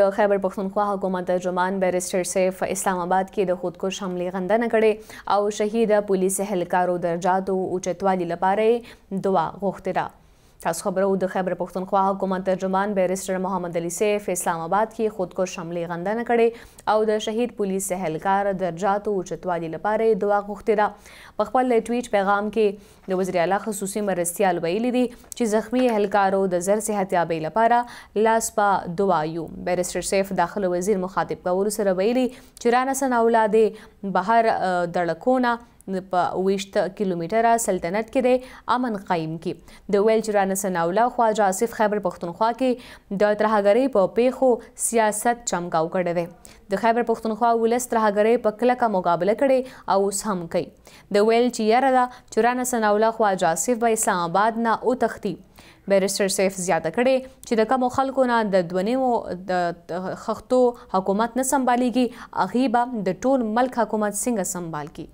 د خیبر پښتونخوا حکومت ترجمان بیرسټر سیف اسلام آباد کې د خودکش حملې غندنه کړې او شهید پولیس اهلکارو درجاتو اوچتوالي لپاره دعا غوښتې ده از خبرو د خیبر پښتونخوا حکومت ترجمان بیرستر محمد علي سیف اسلام آباد کې خودکش حمله غندنه کړې او د شهید پولیس اهلکار درجاتو اوچتوالي لپاره دعا غوښتې ده په خپل ټویټ پیغام کې د وزیر اعلی خصوصي مرستیال ویلي دي چې زخمی اهلکارو د زر صحتیابۍ لپاره لاس په دعا یو بیرستر سیف داخله وزیر مخاطب کولو سره ویلي چې رانه سن اولادې بهر دړکونه په ویشت کیلومتره سلطنت کې د امن قائم کی د ویل جران سناوله خواجه آصف خیبر پښتونخوا کې د ترهګری په پیښو سیاست چمکاو کړی دی د خیبر پښتونخوا ولس ترهګری په کلکه مقابله کړي او اوس هم کوي د ویل چې یره ده جران سناوله خواجه آصف به اسلام آباد نه او تختی بیرستر سیف زیاته کړي چې د کم خلکو نه د دونیو د خختو حکومت نه سمباليږي اغي به د ټول ملک حکومت څنګه سمبال کی